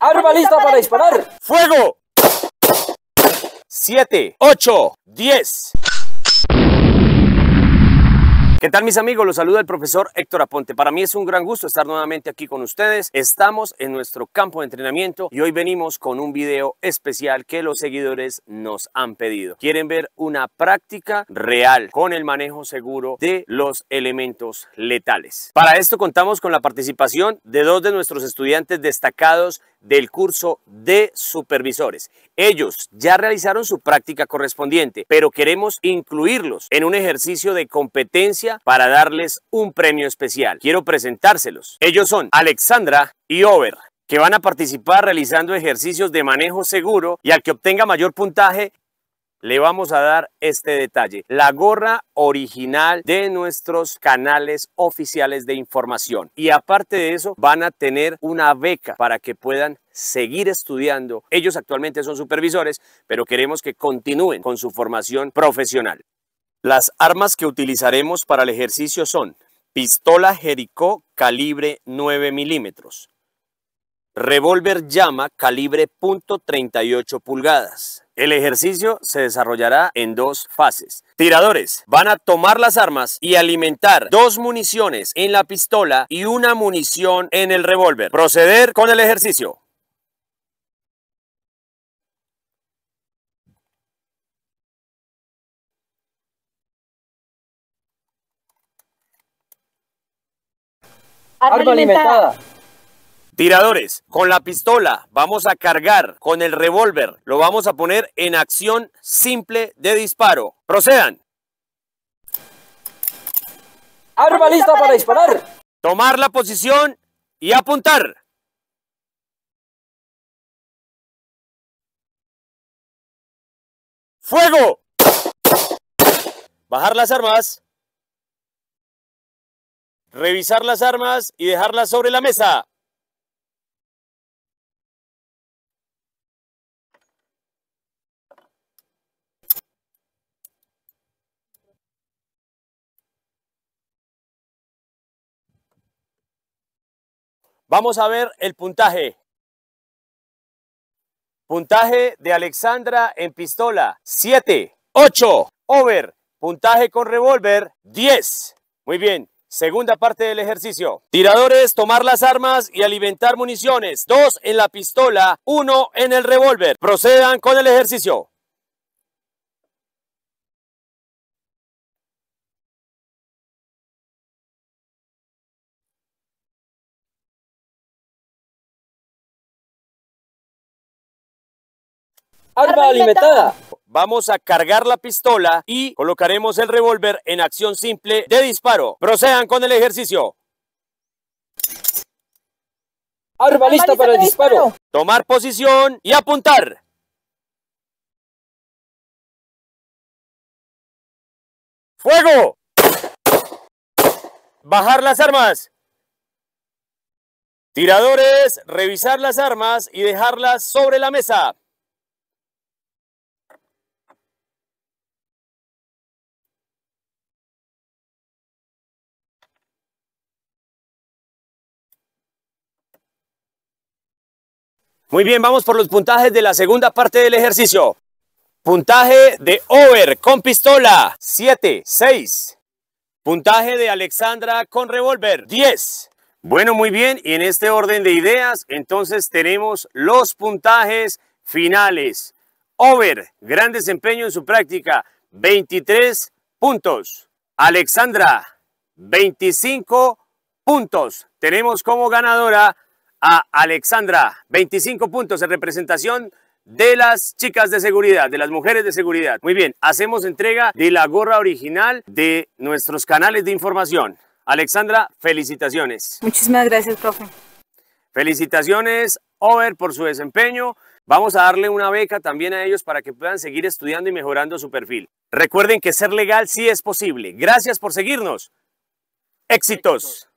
Arma lista para disparar. ¡Fuego! 7, 8, 10. ¿Qué tal mis amigos? Los saluda el profesor Héctor Aponte. Para mí es un gran gusto estar nuevamente aquí con ustedes. Estamos en nuestro campo de entrenamiento y hoy venimos con un video especial que los seguidores nos han pedido. Quieren ver una práctica real con el manejo seguro de los elementos letales. Para esto contamos con la participación de dos de nuestros estudiantes destacados del curso de supervisores. Ellos ya realizaron su práctica correspondiente, pero queremos incluirlos en un ejercicio de competencia para darles un premio especial. Quiero presentárselos. Ellos son Alexandra y Over que van a participar realizando ejercicios de manejo seguro y al que obtenga mayor puntaje le vamos a dar este detalle, la gorra original de nuestros canales oficiales de información. Y aparte de eso, van a tener una beca para que puedan seguir estudiando. Ellos actualmente son supervisores, pero queremos que continúen con su formación profesional. Las armas que utilizaremos para el ejercicio son pistola Jericho calibre 9 milímetros, revólver llama calibre .38 pulgadas. El ejercicio se desarrollará en dos fases. Tiradores van a tomar las armas y alimentar dos municiones en la pistola y una munición en el revólver. Proceder con el ejercicio. Arma alimentada. Tiradores, con la pistola vamos a cargar con el revólver. Lo vamos a poner en acción simple de disparo. Procedan. Arma lista para disparar. Tomar la posición y apuntar. ¡Fuego! Bajar las armas revisar las armas y dejarlas sobre la mesa. Vamos a ver el puntaje. Puntaje de Alexandra en pistola, 7, 8, over. Puntaje con revólver, 10. Muy bien, Segunda parte del ejercicio. Tiradores, tomar las armas y alimentar municiones. Dos en la pistola, uno en el revólver. Procedan con el ejercicio. Arma alimentada. Vamos a cargar la pistola y colocaremos el revólver en acción simple de disparo. Procedan con el ejercicio. Arma lista para el disparo. Tomar posición y apuntar. ¡Fuego! Bajar las armas. Tiradores, revisar las armas y dejarlas sobre la mesa. Muy bien, vamos por los puntajes de la segunda parte del ejercicio. Puntaje de Over con pistola, 7, 6. Puntaje de Alexandra con revólver, 10. Bueno, muy bien, y en este orden de ideas, entonces tenemos los puntajes finales. Over, gran desempeño en su práctica, 23 puntos. Alexandra, 25 puntos. Tenemos como ganadora a Alexandra. 25 puntos en representación de las chicas de seguridad, de las mujeres de seguridad. Muy bien, hacemos entrega de la gorra original de nuestros canales de información. Alexandra, felicitaciones. Muchísimas gracias, profe. Felicitaciones, Over, por su desempeño. Vamos a darle una beca también a ellos para que puedan seguir estudiando y mejorando su perfil. Recuerden que ser legal sí es posible. Gracias por seguirnos. Éxitos.